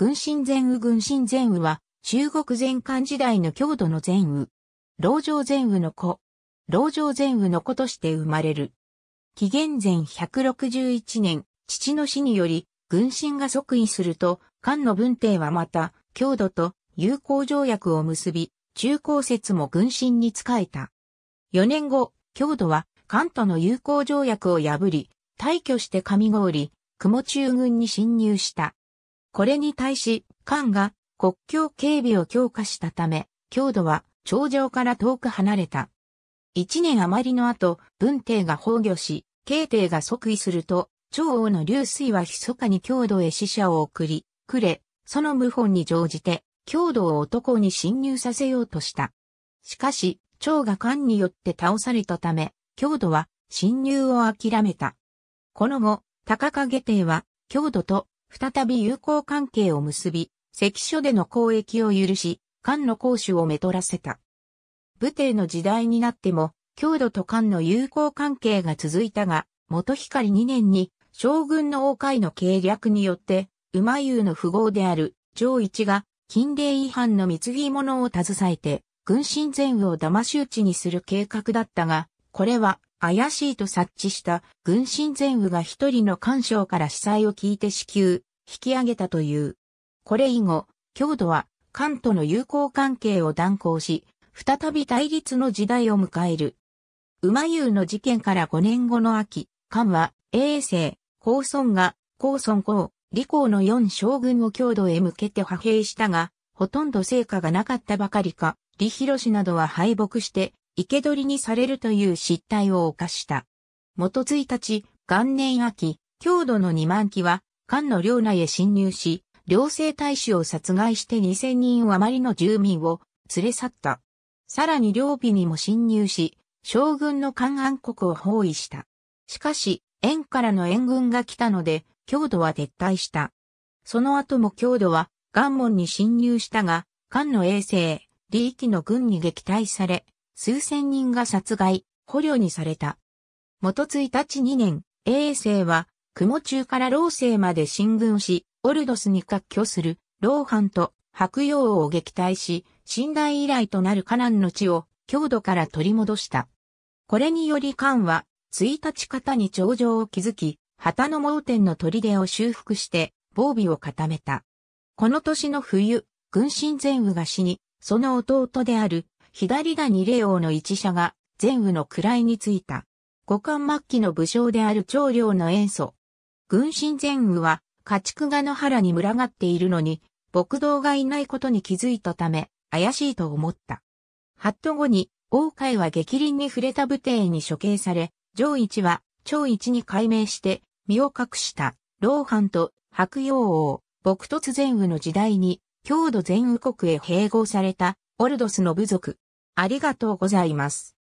軍神前右軍神前右は、中国前漢時代の郷土の前右。老城前右の子。老城前右の子として生まれる。紀元前161年、父の死により、軍神が即位すると、漢の文帝はまた、郷土と友好条約を結び、中高説も軍神に仕えた。4年後、郷土は漢との友好条約を破り、退去して上郡、雲中軍に侵入した。これに対し、艦が国境警備を強化したため、強度は頂上から遠く離れた。一年余りの後、文帝が崩御し、慶帝が即位すると、長王の流水は密かに強度へ死者を送り、くれ、その謀反に乗じて、強度を男に侵入させようとした。しかし、長が漢によって倒されたため、強度は侵入を諦めた。この後、高影帝は、強度と再び友好関係を結び、関所での交易を許し、漢の公主をめとらせた。武帝の時代になっても、郷土と漢の友好関係が続いたが、元光2年に将軍の王海の計略によって、馬優の富豪である上一が禁令違反の貢ぎ物を携えて、軍神前を騙し討ちにする計画だったが、これは怪しいと察知した軍神前雨が一人の官将から司祭を聞いて支給、引き上げたという。これ以後、郷土は関との友好関係を断行し、再び対立の時代を迎える。馬優の事件から5年後の秋、関は、永世、高孫が、高孫公、李公の4将軍を郷土へ向けて派兵したが、ほとんど成果がなかったばかりか、李広氏などは敗北して、生け捕りにされるという失態を犯した。元1日、元年秋、郷土の2万機は、漢の領内へ侵入し、領政大使を殺害して2000人余りの住民を連れ去った。さらに領備にも侵入し、将軍の関安国を包囲した。しかし、縁からの援軍が来たので、郷土は撤退した。その後も郷土は、元門に侵入したが、漢の衛星、利益の軍に撃退され、数千人が殺害、捕虜にされた。元1日2年、衛星は、雲中から老星まで進軍し、オルドスに割拠する、老藩と白陽王を撃退し、信頼以来となるカナンの地を、強度から取り戻した。これによりカンは、1日方に頂上を築き、旗の盲点の砦を修復して、防備を固めた。この年の冬、軍神善羽が死に、その弟である左谷霊王の一社が前羽の位についた。五冠末期の武将である長領の塩素。軍神前羽は家畜が野原に群がっているのに、牧道がいないことに気づいたため、怪しいと思った。ハット後に、王海は激凛に触れた武帝に処刑され、上一は、長一に改名して、身を隠した、老藩と白陽王、牧突前羽の時代に、郷土前羽国へ併合された、オルドスの部族。ありがとうございます。